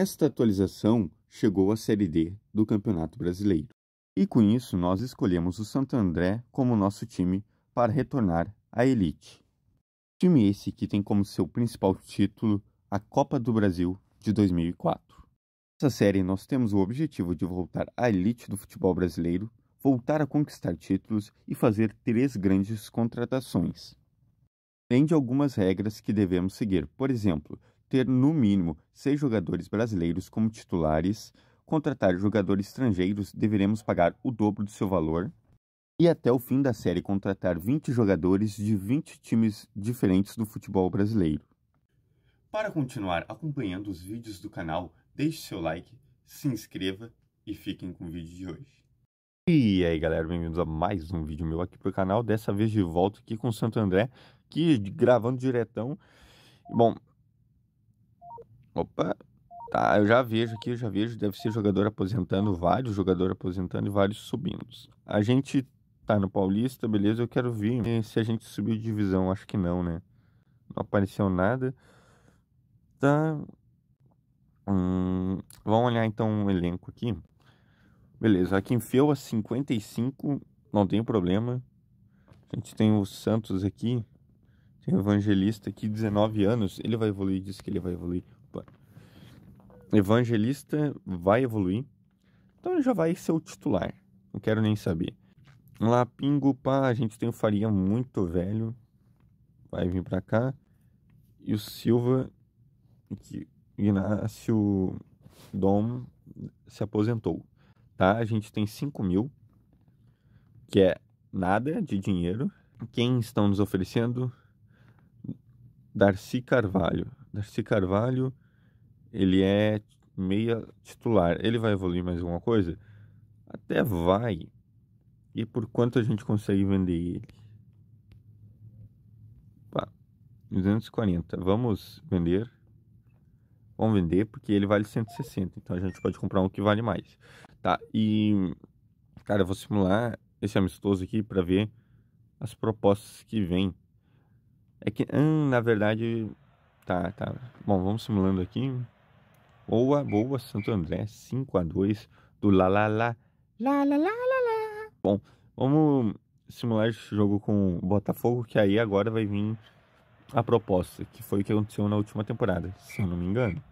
Esta atualização chegou à Série D do Campeonato Brasileiro. E com isso, nós escolhemos o Santo André como nosso time para retornar à elite. Time esse que tem como seu principal título a Copa do Brasil de 2004. Nessa série, nós temos o objetivo de voltar à elite do futebol brasileiro, voltar a conquistar títulos e fazer três grandes contratações. Além de algumas regras que devemos seguir, por exemplo, ter no mínimo seis jogadores brasileiros como titulares, contratar jogadores estrangeiros deveremos pagar o dobro do seu valor, e até o fim da série contratar 20 jogadores de 20 times diferentes do futebol brasileiro. Para continuar acompanhando os vídeos do canal, deixe seu like, se inscreva e fiquem com o vídeo de hoje. E aí galera, bem-vindos a mais um vídeo meu aqui pro canal, dessa vez de volta aqui com o Santo André, que gravando diretão. Bom, Opa, tá, eu já vejo aqui, eu já vejo, deve ser jogador aposentando, vários jogadores aposentando e vários subindo. A gente tá no Paulista, beleza, eu quero ver né, se a gente subiu de divisão, acho que não, né? Não apareceu nada. Tá. Hum, vamos olhar então o um elenco aqui. Beleza, aqui em a 55, não tem problema. A gente tem o Santos aqui, tem o Evangelista aqui, 19 anos. Ele vai evoluir, diz que ele vai evoluir. Opa. Evangelista vai evoluir. Então ele já vai ser o titular. Não quero nem saber. Lá, Pingo, pá, a gente tem o Faria muito velho. Vai vir pra cá. E o Silva, que Inácio Dom se aposentou. Tá? A gente tem 5 mil, que é nada de dinheiro. Quem estão nos oferecendo? Darcy Carvalho. Darcy Carvalho, ele é meia titular. Ele vai evoluir mais alguma coisa? Até vai. E por quanto a gente consegue vender ele? 240. Vamos vender? Vamos vender porque ele vale 160. Então a gente pode comprar um que vale mais. Tá, e. Cara, eu vou simular esse amistoso aqui para ver as propostas que vem. É que, hum, na verdade, Tá, tá. Bom, vamos simulando aqui. Boa, boa, Santo André, 5 a 2 do la la la la la la Bom, vamos simular esse jogo com o Botafogo, que aí agora vai vir a proposta, que foi o que aconteceu na última temporada, se eu não me engano.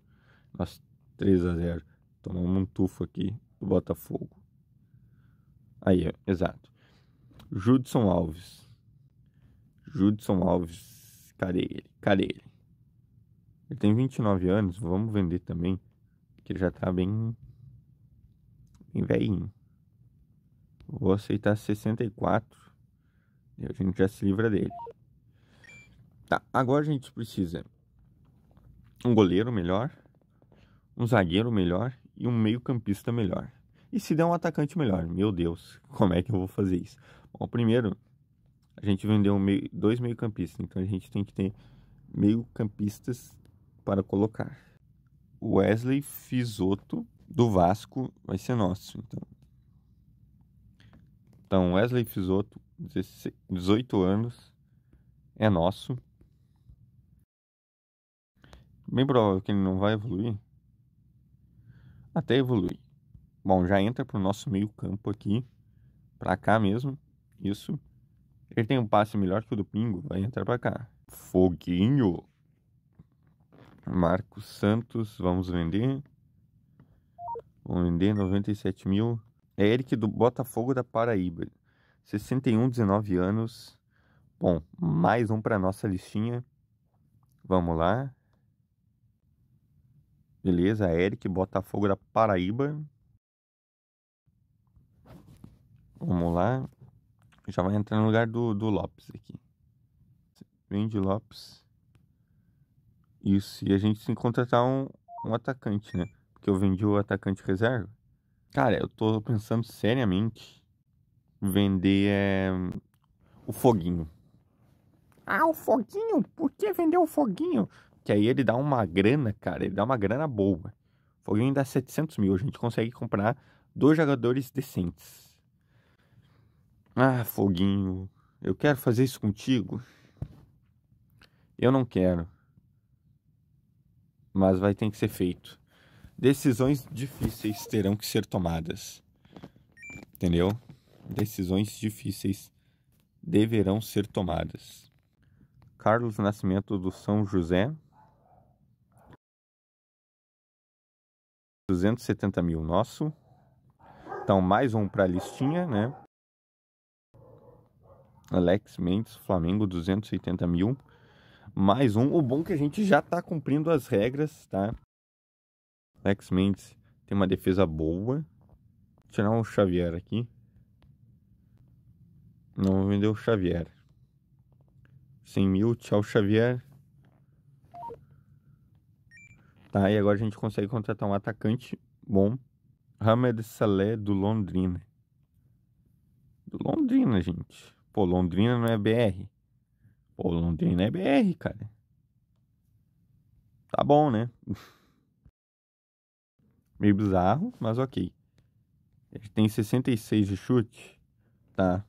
Nós 3 a 0 tomamos um tufo aqui do Botafogo. Aí, ó, exato. Judson Alves. Judson Alves, cadê ele? Cadê ele? Ele tem 29 anos, vamos vender também, que ele já tá bem. bem velhinho. Vou aceitar 64. E a gente já se livra dele. Tá, agora a gente precisa um goleiro melhor, um zagueiro melhor e um meio-campista melhor. E se der um atacante melhor, meu Deus, como é que eu vou fazer isso? Bom, primeiro, a gente vendeu meio, dois meio-campistas, então a gente tem que ter meio-campistas para colocar. Wesley Fisoto, do Vasco, vai ser nosso. Então, então Wesley Fisoto, 18 anos, é nosso. Bem provável que ele não vai evoluir. Até evoluir. Bom, já entra para o nosso meio campo aqui. Para cá mesmo. Isso. Ele tem um passe melhor que o do Pingo. Vai entrar para cá. Foguinho. Marcos Santos, vamos vender. Vamos vender 97 mil. É Eric do Botafogo da Paraíba. 61, 19 anos. Bom, mais um para nossa listinha. Vamos lá. Beleza, Eric, Botafogo da Paraíba. Vamos lá. Já vai entrar no lugar do, do Lopes aqui. Vende Lopes isso E a gente se contratar um, um atacante, né? Porque eu vendi o atacante reserva. Cara, eu tô pensando seriamente vender é, o foguinho. Ah, o foguinho? Por que vender o foguinho? Que aí ele dá uma grana, cara. Ele dá uma grana boa. O foguinho dá 700 mil. A gente consegue comprar dois jogadores decentes. Ah, foguinho. Eu quero fazer isso contigo. Eu não quero mas vai ter que ser feito. Decisões difíceis terão que ser tomadas. Entendeu? Decisões difíceis deverão ser tomadas. Carlos Nascimento do São José, 270 mil nosso. Então, mais um para a listinha, né? Alex Mendes, Flamengo, 280 mil mais um. O bom é que a gente já está cumprindo as regras, tá? Lex Mendes tem uma defesa boa. Vou tirar o um Xavier aqui. Não vou vender o Xavier. 100 mil, tchau Xavier. Tá, e agora a gente consegue contratar um atacante bom. Hamed Saleh do Londrina. Do Londrina, gente. Pô, Londrina não é BR. Pô, Londrina é BR, cara. Tá bom, né? Meio bizarro, mas ok. Ele tem 66 de chute. Tá.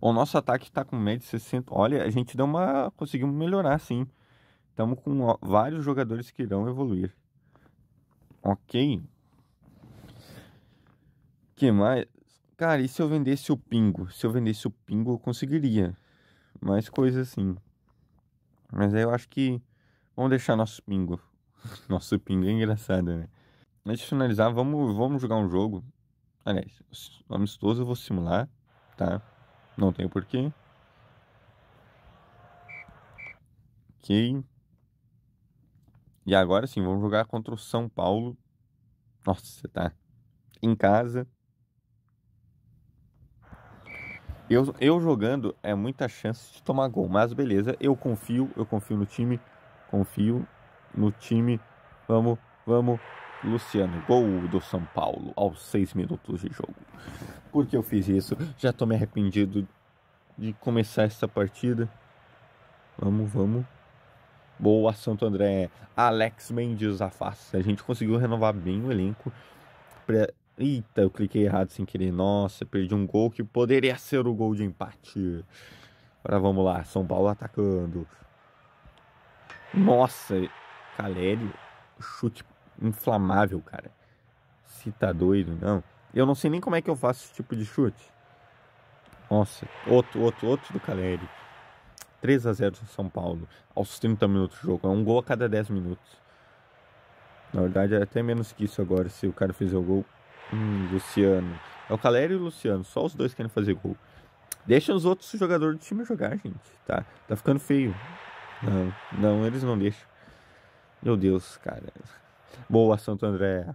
O nosso ataque tá com média de 60. Olha, a gente deu uma. Conseguimos melhorar, sim. Estamos com vários jogadores que irão evoluir. Ok. que mais? Cara, e se eu vendesse o Pingo? Se eu vendesse o Pingo, eu conseguiria mais coisa assim. Mas aí eu acho que vamos deixar nosso pingo. Nosso pingo é engraçado, né? Antes de finalizar, vamos, vamos jogar um jogo. Aliás, amistoso eu vou simular, tá? Não tem porquê. Ok. E agora sim, vamos jogar contra o São Paulo. Nossa, tá em casa. Eu, eu jogando é muita chance de tomar gol, mas beleza, eu confio, eu confio no time, confio no time. Vamos, vamos, Luciano, gol do São Paulo aos seis minutos de jogo. Por que eu fiz isso, já tô me arrependido de começar essa partida. Vamos, vamos. Boa, Santo André. Alex Mendes afasta. A gente conseguiu renovar bem o elenco. Eita, eu cliquei errado sem querer. Nossa, perdi um gol que poderia ser o gol de empate. Agora vamos lá, São Paulo atacando. Nossa, Caleri, chute inflamável, cara. Se tá doido, não. Eu não sei nem como é que eu faço esse tipo de chute. Nossa, outro, outro, outro do Caleri. 3 a 0 São Paulo, aos 30 minutos do jogo. É um gol a cada 10 minutos. Na verdade, é até menos que isso agora, se o cara fizer o gol Hum, Luciano. É o Caleri e o Luciano, só os dois querem fazer gol. Deixa os outros jogadores do time jogar, gente. Tá, tá ficando feio. Não, não, eles não deixam. Meu Deus, cara. Boa, Santo André.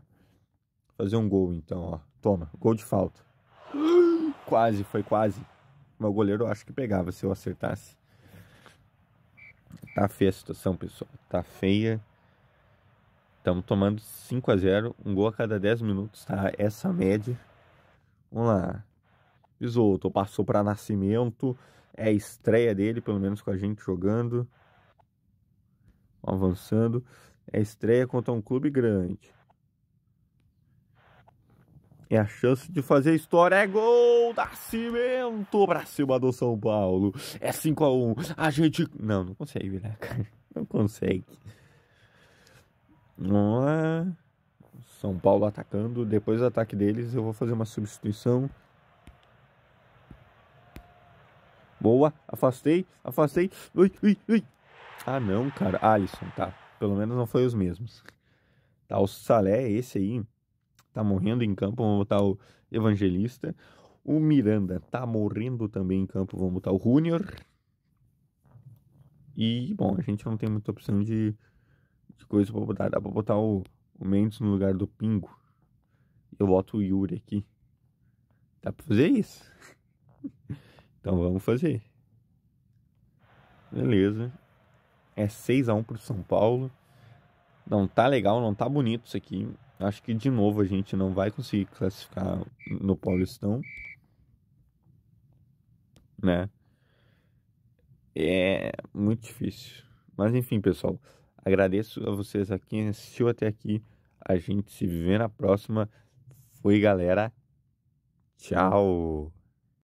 Fazer um gol então, ó. Toma, gol de falta. Quase, foi quase. Meu goleiro eu acho que pegava se eu acertasse. Tá feia a situação, pessoal. Tá feia. Estamos tomando 5 a 0 um gol a cada 10 minutos, tá? Essa média. Vamos lá. Isoto passou para Nascimento. É a estreia dele, pelo menos com a gente jogando. Avançando. É a estreia contra um clube grande. É a chance de fazer história. É gol da Cimento pra cima do São Paulo. É 5 a 1 A gente. Não, não consegue, né, cara? Não consegue. É. São Paulo atacando. Depois do ataque deles, eu vou fazer uma substituição. Boa, afastei, afastei. Ui, ui, ui. Ah, não, cara. Alisson, tá. Pelo menos não foi os mesmos. Tá, o Salé, é esse aí, tá morrendo em campo. Vamos botar o Evangelista. O Miranda tá morrendo também em campo. Vamos botar o Júnior. E, bom, a gente não tem muita opção de de coisa pra botar. Dá pra botar o, o Mendes no lugar do Pingo. Eu boto o Yuri aqui. Dá pra fazer isso? então vamos fazer. Beleza. É 6x1 pro São Paulo. Não tá legal, não tá bonito isso aqui. Acho que de novo a gente não vai conseguir classificar no Paulistão. Né? É muito difícil. Mas enfim, pessoal. Agradeço a vocês a quem assistiu até aqui. A gente se vê na próxima. Fui, galera. Tchau.